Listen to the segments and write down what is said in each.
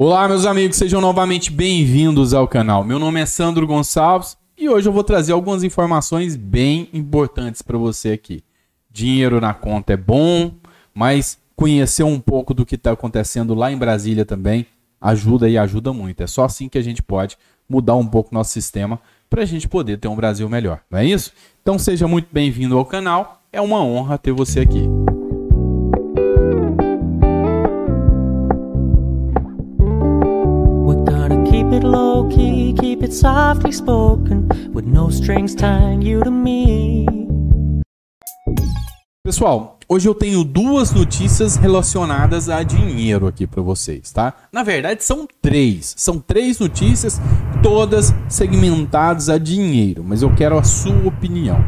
Olá, meus amigos, sejam novamente bem-vindos ao canal. Meu nome é Sandro Gonçalves e hoje eu vou trazer algumas informações bem importantes para você aqui. Dinheiro na conta é bom, mas conhecer um pouco do que está acontecendo lá em Brasília também ajuda e ajuda muito. É só assim que a gente pode mudar um pouco nosso sistema para a gente poder ter um Brasil melhor, não é isso? Então seja muito bem-vindo ao canal, é uma honra ter você aqui. it softly spoken, with no strings tying you to me. Pessoal, hoje eu tenho duas notícias relacionadas a dinheiro aqui para vocês, tá? Na verdade, são três. São três notícias, todas segmentadas a dinheiro, mas eu quero a sua opinião.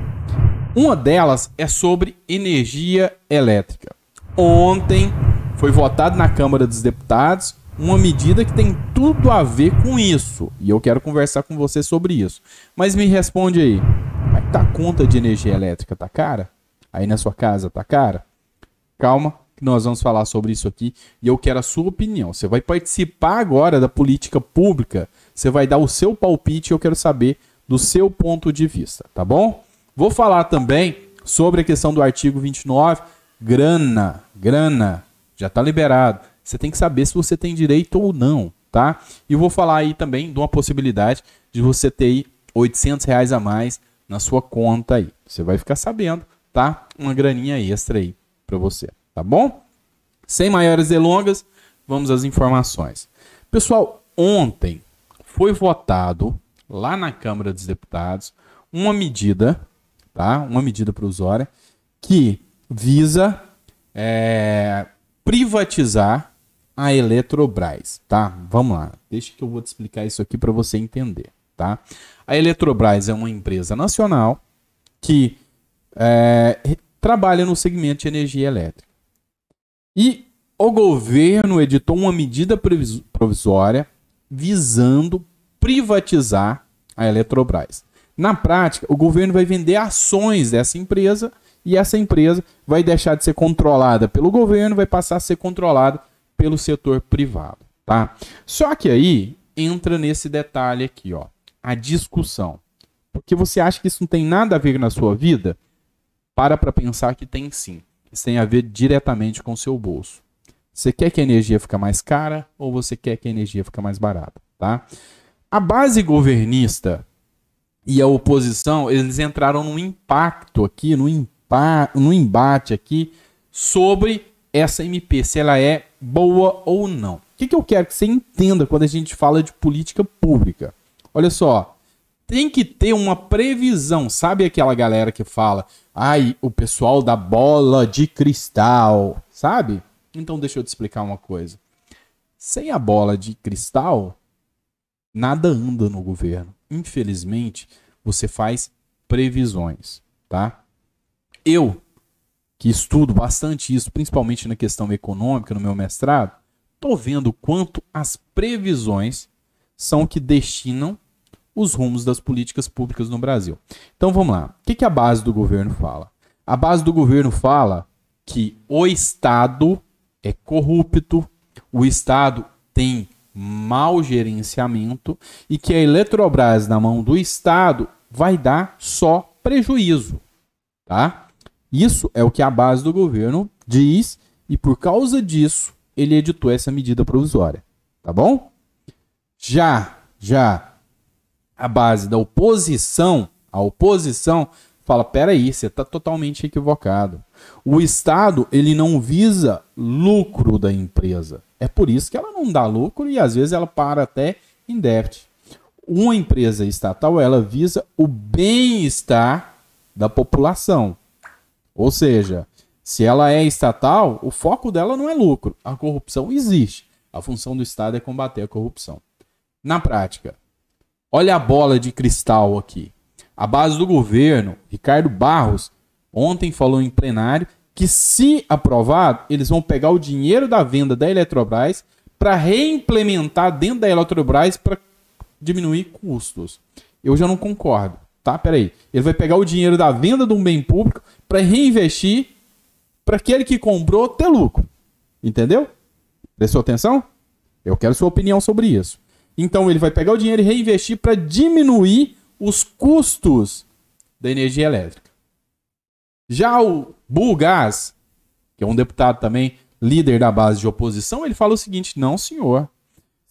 Uma delas é sobre energia elétrica. Ontem foi votado na Câmara dos Deputados uma medida que tem tudo a ver com isso. E eu quero conversar com você sobre isso. Mas me responde aí. Como é que tá a conta de energia elétrica? Tá cara? Aí na sua casa tá cara? Calma, que nós vamos falar sobre isso aqui e eu quero a sua opinião. Você vai participar agora da política pública. Você vai dar o seu palpite e eu quero saber do seu ponto de vista, tá bom? Vou falar também sobre a questão do artigo 29, grana, grana, já está liberado. Você tem que saber se você tem direito ou não, tá? E vou falar aí também de uma possibilidade de você ter 800 reais a mais na sua conta aí. Você vai ficar sabendo, tá? Uma graninha extra aí para você, tá bom? Sem maiores delongas, vamos às informações. Pessoal, ontem foi votado lá na Câmara dos Deputados uma medida, tá? Uma medida provisória que visa é, privatizar a Eletrobras, tá? Vamos lá, deixa que eu vou te explicar isso aqui para você entender, tá? A Eletrobras é uma empresa nacional que é, trabalha no segmento de energia elétrica. E o governo editou uma medida provisória visando privatizar a Eletrobras. Na prática, o governo vai vender ações dessa empresa e essa empresa vai deixar de ser controlada pelo governo, vai passar a ser controlada pelo setor privado, tá? Só que aí entra nesse detalhe aqui, ó, a discussão. Porque você acha que isso não tem nada a ver na sua vida? Para para pensar que tem sim. Isso tem a ver diretamente com o seu bolso. Você quer que a energia fique mais cara ou você quer que a energia fique mais barata, tá? A base governista e a oposição, eles entraram num impacto aqui, num, impa num embate aqui sobre essa MP, se ela é boa ou não. O que, que eu quero que você entenda quando a gente fala de política pública? Olha só, tem que ter uma previsão. Sabe aquela galera que fala, ai, o pessoal da bola de cristal, sabe? Então deixa eu te explicar uma coisa. Sem a bola de cristal, nada anda no governo. Infelizmente, você faz previsões, tá? Eu que estudo bastante isso, principalmente na questão econômica, no meu mestrado, estou vendo quanto as previsões são que destinam os rumos das políticas públicas no Brasil. Então vamos lá. O que, que a base do governo fala? A base do governo fala que o Estado é corrupto, o Estado tem mau gerenciamento e que a Eletrobras na mão do Estado vai dar só prejuízo, tá? Isso é o que a base do governo diz e por causa disso ele editou essa medida provisória, tá bom? Já, já a base da oposição, a oposição fala, peraí, você está totalmente equivocado. O Estado ele não visa lucro da empresa. É por isso que ela não dá lucro e às vezes ela para até em déficit. Uma empresa estatal ela visa o bem-estar da população. Ou seja, se ela é estatal, o foco dela não é lucro. A corrupção existe. A função do Estado é combater a corrupção. Na prática, olha a bola de cristal aqui. A base do governo, Ricardo Barros, ontem falou em plenário que, se aprovado, eles vão pegar o dinheiro da venda da Eletrobras para reimplementar dentro da Eletrobras para diminuir custos. Eu já não concordo. Tá? Peraí. Ele vai pegar o dinheiro da venda de um bem público para reinvestir para aquele que comprou ter lucro. Entendeu? Prestou atenção? Eu quero sua opinião sobre isso. Então ele vai pegar o dinheiro e reinvestir para diminuir os custos da energia elétrica. Já o Bulgás, que é um deputado também, líder da base de oposição, ele fala o seguinte: não, senhor.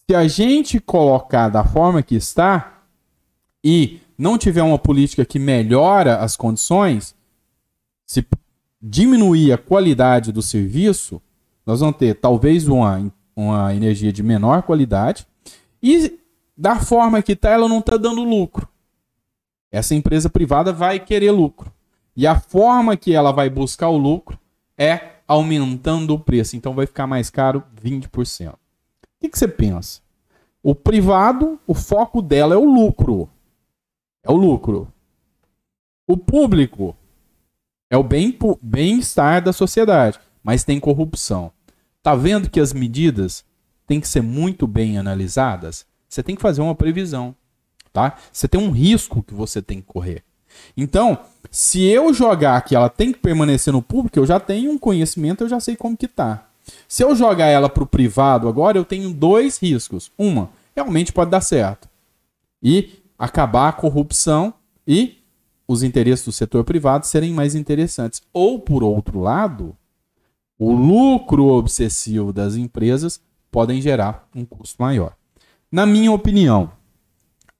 Se a gente colocar da forma que está e não tiver uma política que melhora as condições, se diminuir a qualidade do serviço, nós vamos ter talvez uma, uma energia de menor qualidade e da forma que está, ela não está dando lucro. Essa empresa privada vai querer lucro. E a forma que ela vai buscar o lucro é aumentando o preço. Então vai ficar mais caro 20%. O que, que você pensa? O privado, o foco dela é o lucro é o lucro. O público é o bem-estar bem da sociedade, mas tem corrupção. Tá vendo que as medidas têm que ser muito bem analisadas? Você tem que fazer uma previsão, tá? Você tem um risco que você tem que correr. Então, se eu jogar que ela tem que permanecer no público, eu já tenho um conhecimento, eu já sei como que tá. Se eu jogar ela para o privado agora, eu tenho dois riscos. Uma, realmente pode dar certo. E acabar a corrupção e os interesses do setor privado serem mais interessantes. Ou, por outro lado, o lucro obsessivo das empresas podem gerar um custo maior. Na minha opinião,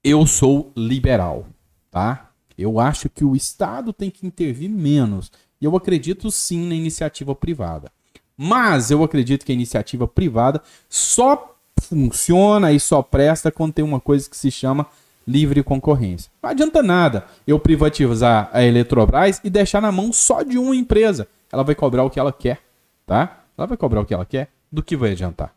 eu sou liberal, tá? Eu acho que o Estado tem que intervir menos. E eu acredito sim na iniciativa privada. Mas eu acredito que a iniciativa privada só funciona e só presta quando tem uma coisa que se chama livre concorrência. Não adianta nada eu privatizar a Eletrobras e deixar na mão só de uma empresa. Ela vai cobrar o que ela quer, tá? Ela vai cobrar o que ela quer, do que vai adiantar?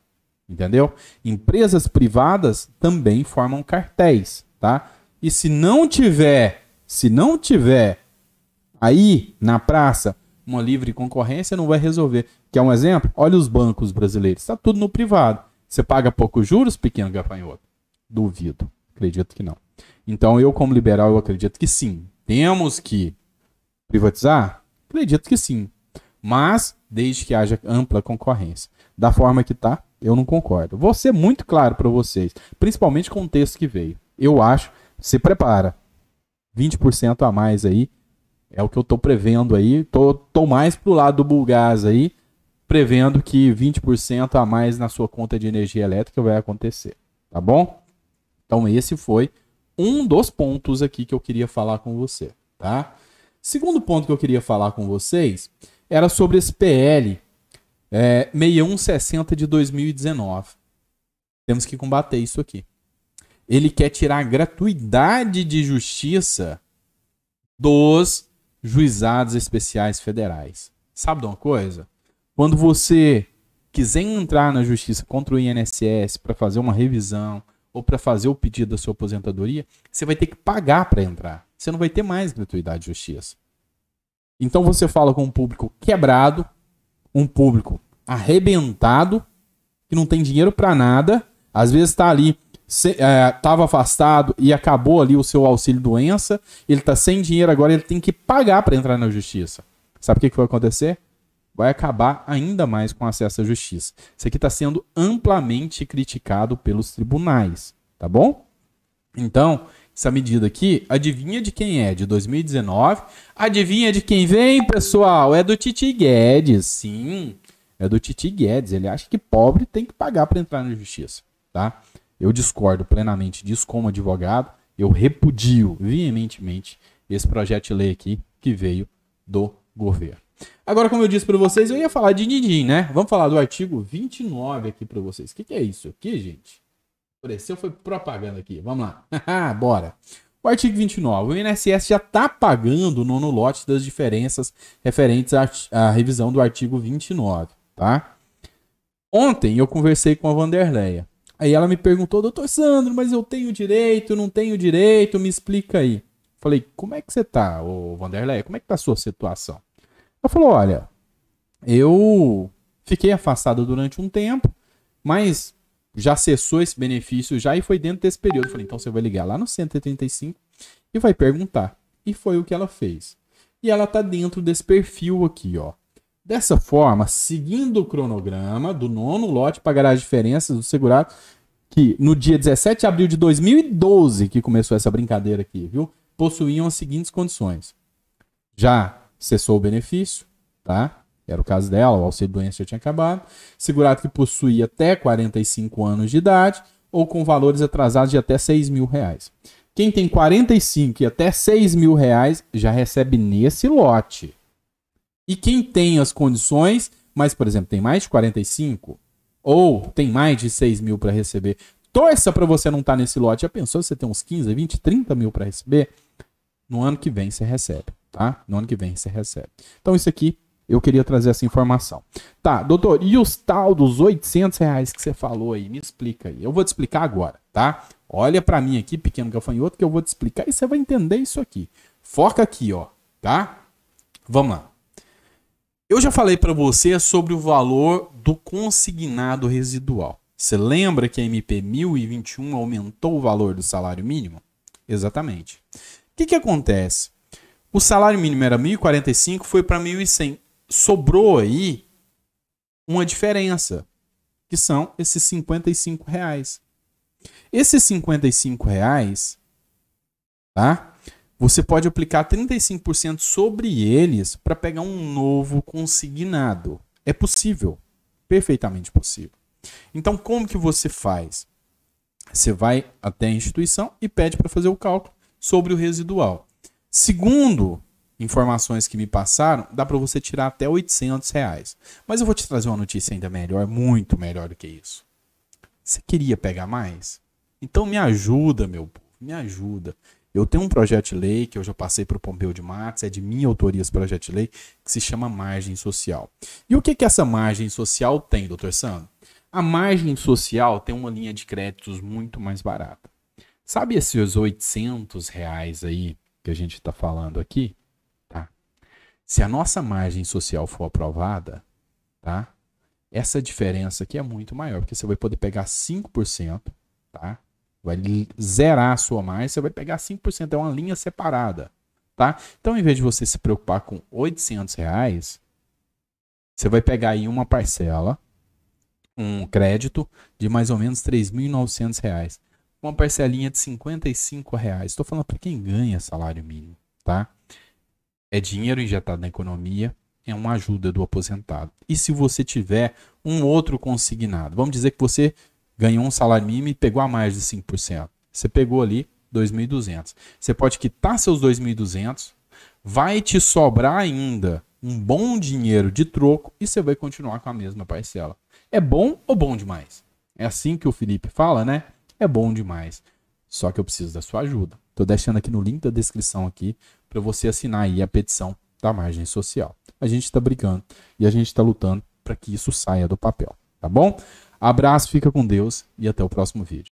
Entendeu? Empresas privadas também formam cartéis, tá? E se não tiver, se não tiver aí na praça uma livre concorrência, não vai resolver. Que é um exemplo? Olha os bancos brasileiros, está tudo no privado. Você paga poucos juros, pequeno gafanhoto? Duvido, acredito que não. Então, eu, como liberal, eu acredito que sim. Temos que privatizar? Acredito que sim. Mas, desde que haja ampla concorrência. Da forma que está eu não concordo. Vou ser muito claro para vocês, principalmente com o texto que veio. Eu acho, se prepara. 20% a mais aí é o que eu estou prevendo aí. Tô, tô mais pro lado do Bulgás aí, prevendo que 20% a mais na sua conta de energia elétrica vai acontecer, tá bom? Então esse foi um dos pontos aqui que eu queria falar com você, tá? Segundo ponto que eu queria falar com vocês era sobre esse PL é, 6160 de 2019. Temos que combater isso aqui. Ele quer tirar a gratuidade de justiça dos juizados especiais federais. Sabe de uma coisa? Quando você quiser entrar na justiça contra o INSS para fazer uma revisão, ou para fazer o pedido da sua aposentadoria, você vai ter que pagar para entrar. Você não vai ter mais gratuidade de justiça. Então você fala com um público quebrado, um público arrebentado, que não tem dinheiro para nada, às vezes está ali, estava é, afastado e acabou ali o seu auxílio doença, ele está sem dinheiro agora, ele tem que pagar para entrar na justiça. Sabe o que, que vai acontecer? vai acabar ainda mais com acesso à justiça. Isso aqui está sendo amplamente criticado pelos tribunais, tá bom? Então, essa medida aqui, adivinha de quem é? De 2019. Adivinha de quem vem, pessoal? É do Titi Guedes, sim. É do Titi Guedes. Ele acha que pobre tem que pagar para entrar na justiça, tá? Eu discordo plenamente disso como advogado. Eu repudio veementemente esse projeto de lei aqui que veio do governo. Agora, como eu disse para vocês, eu ia falar de Nidim, né? Vamos falar do artigo 29 aqui para vocês. O que, que é isso aqui, gente? Apareceu, foi propaganda aqui. Vamos lá. Bora. O artigo 29. O INSS já está pagando o nono lote das diferenças referentes à, à, revisão do artigo 29, tá? Ontem eu conversei com a Vanderleia. Aí ela me perguntou, doutor Sandro, mas eu tenho direito, não tenho direito, me explica aí. Falei, como é que você tá, ô Vanderleia? Como é que tá a sua situação? Ela falou: olha, eu fiquei afastada durante um tempo, mas já cessou esse benefício já e foi dentro desse período. Eu falei, então você vai ligar lá no 135 e vai perguntar. E foi o que ela fez. E ela tá dentro desse perfil aqui, ó. Dessa forma, seguindo o cronograma do nono lote, pagará as diferenças do segurado que no dia 17 de abril de 2012 que começou essa brincadeira aqui, viu? Possuíam as seguintes condições. Já cessou o benefício, tá? Era o caso dela, o auxílio doença já tinha acabado. Segurado que possuía até 45 anos de idade ou com valores atrasados de até 6 mil reais. Quem tem 45 e até 6 mil reais já recebe nesse lote. E quem tem as condições, mas, por exemplo, tem mais de 45 ou tem mais de 6 mil para receber, torça para você não estar tá nesse lote. Já pensou se você tem uns 15, 20, 30 mil para receber? No ano que vem você recebe tá? No ano que vem você recebe. Então isso aqui eu queria trazer essa informação. Tá, doutor, e os tal dos 800 reais que você falou aí? Me explica aí. Eu vou te explicar agora, tá? Olha para mim aqui, pequeno gafanhoto, que eu vou te explicar e você vai entender isso aqui. Foca aqui, ó, tá? Vamos lá. Eu já falei para você sobre o valor do consignado residual. Você lembra que a MP 1021 aumentou o valor do salário mínimo? Exatamente. O que, que acontece? O salário mínimo era 1.045, foi para 1.100. Sobrou aí uma diferença, que são esses 55 reais. Esses 55 reais, tá? Você pode aplicar 35% sobre eles para pegar um novo consignado. É possível, perfeitamente possível. Então, como que você faz? Você vai até a instituição e pede para fazer o cálculo sobre o residual. Segundo informações que me passaram, dá para você tirar até 800 reais. Mas eu vou te trazer uma notícia ainda melhor, muito melhor do que isso. Você queria pegar mais? Então me ajuda, meu povo, me ajuda. Eu tenho um projeto de lei que eu já passei para o Pompeu de Matos, é de minha autoria esse projeto de lei, que se chama Margem Social. E o que, que essa margem social tem, doutor Sandro? A margem social tem uma linha de créditos muito mais barata. Sabe esses 800 reais aí que a gente está falando aqui, tá? Se a nossa margem social for aprovada, tá? Essa diferença aqui é muito maior, porque você vai poder pegar 5%, tá? Vai zerar a sua margem, você vai pegar 5%, é uma linha separada, tá? Então, em vez de você se preocupar com 800 reais, você vai pegar aí uma parcela, um crédito de mais ou menos 3.900 reais uma parcelinha de 55 reais. Estou falando para quem ganha salário mínimo, tá? É dinheiro injetado na economia, é uma ajuda do aposentado. E se você tiver um outro consignado, vamos dizer que você ganhou um salário mínimo e pegou a mais de 5%. Você pegou ali 2.200. Você pode quitar seus 2.200, vai te sobrar ainda um bom dinheiro de troco e você vai continuar com a mesma parcela. É bom ou bom demais? É assim que o Felipe fala, né? é bom demais. Só que eu preciso da sua ajuda. Estou deixando aqui no link da descrição aqui para você assinar aí a petição da margem social. A gente está brigando e a gente está lutando para que isso saia do papel, tá bom? Abraço, fica com Deus e até o próximo vídeo.